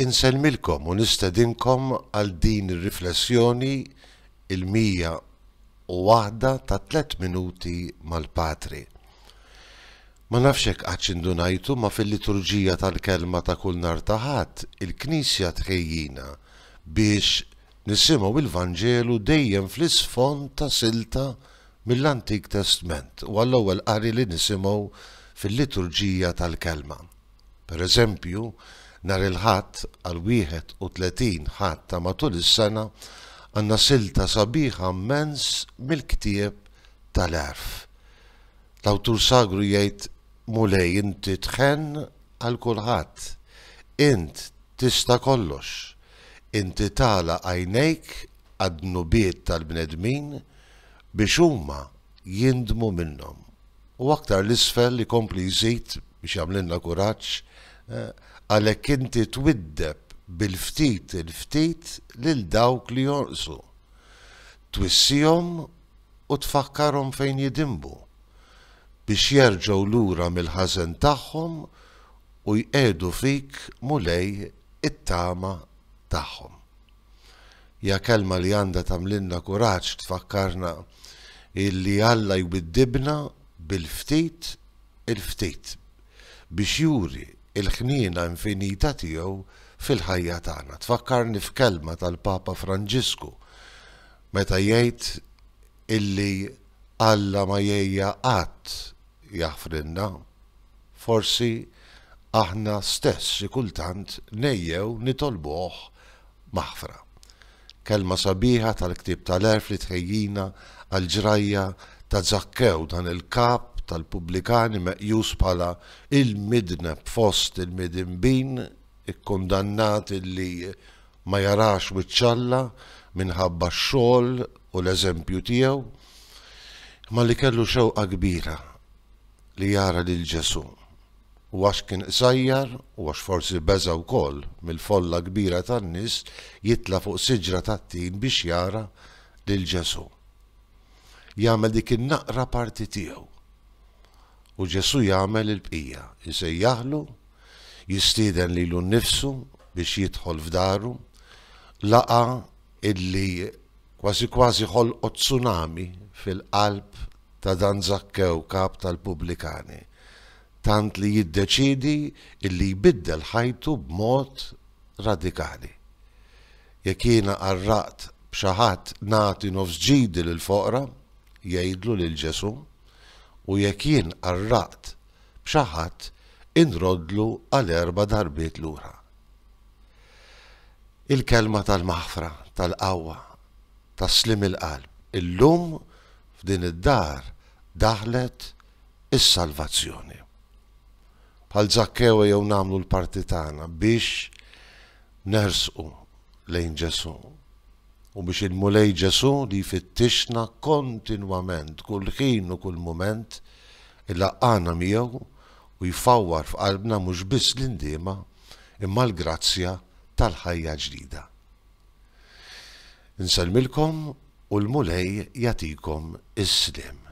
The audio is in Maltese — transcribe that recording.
Inselmilkom u nistedinkom għal din ir-riflessjoni il-mija u waħda ta' tlet minuti mal-patri. Ma nafxek għacċindunajtu ma fil-liturġija tal-kelma ta' kull nar taħat il-Knisja tħejjina biex nisimaw il vangelu dejjem fl-isfond ta' silta mill-Antik Testament u għall-ewwel qari li nisimgħu fil-liturġija tal-kelma. Per eżempju, nar il-ħadd għal 31 ħadd ta' matul is-sena għandna silta sabiħa mens mill-ktieb tal-erf. L-awtur sagru jgħid mulej inti tħen għal kulħadd. Int tista kollox. Inti tala għajnejk għad-nubiet tal-bnedmin biex huma jindmu minnhom. U aktar l-isfel li kompli jżid biex jagħmlilna kuraġġ eh, għalhekk inti twiddeb bil-ftit il-ftit lil dawk li jorqsu. Twissijom u tfakkarhom fejn jidimbu biex jerġgħu lura mill-ħażen tagħhom u jqedu fik mulej it-tama tagħhom. Ja kelma li għanda tamlinna kuraġġ tfakkarna illi Alla jbiddibna bil-ftit il-ftit biex juri il-ħnina infinita tiegħu fil-ħajja tagħna. Tfakkarni f'kelma tal-Papa Franġisku meta jgħid illi Alla ma jgħija qatt jaħfrinna, forsi aħna stess kultant nejjew nitolbuh maħfra. Kelma sabiħa tal-ktib tal-erf li tħejjina għal-ġrajja ta' żakkew dan il-kap tal-pubblikani meqjus bħala il midna fost il-midinbin ikkondannat li ma jarax wiċċalla minħabba x-xogħol u l-eżempju tiegħu ma li kellu xewqa kbira li jara lil ġesu u għax kien sajjar u għax forsi beża wkoll mill-folla kbira tan-nies jitla fuq siġra tat-tin biex jara lil ġesu. Jagħmel dik in-naqra parti tiegħu u ġesu jagħmel il-bqija, jsejjaħlu, jistiden li l-nifsu biex jidħol f'daru, laqa illi kważi kważi ħolqot tsunami fil-qalb ta' dan zakkew kap tal-publikani, tant li jiddeċidi illi jbiddel ħajtu b'mod radikali. Jekk jiena qarraqt b'xaħat nagħti nofs ġidi lil foqra jgħidlu lil Ġesu, u jekk jien arraqt b'xaħat inrodlu għal erba darbiet lura. Il-kelma tal-maħfra, tal-qawwa, tas-slim il-qalb, illum f'din id-dar daħlet is-salvazzjoni. Bħal zakkewa jew namlu l-partitana biex nersqu lejn Ġesu u biex il-mulej ġesu li fittixna kontinwament, kull ħin u kull moment, il għana miegħu u jfawwar f'qalbna mhux biss l-indiema imma l-grazzja tal-ħajja ġdida. Insalmilkom u l-mulej jatikom is-slim.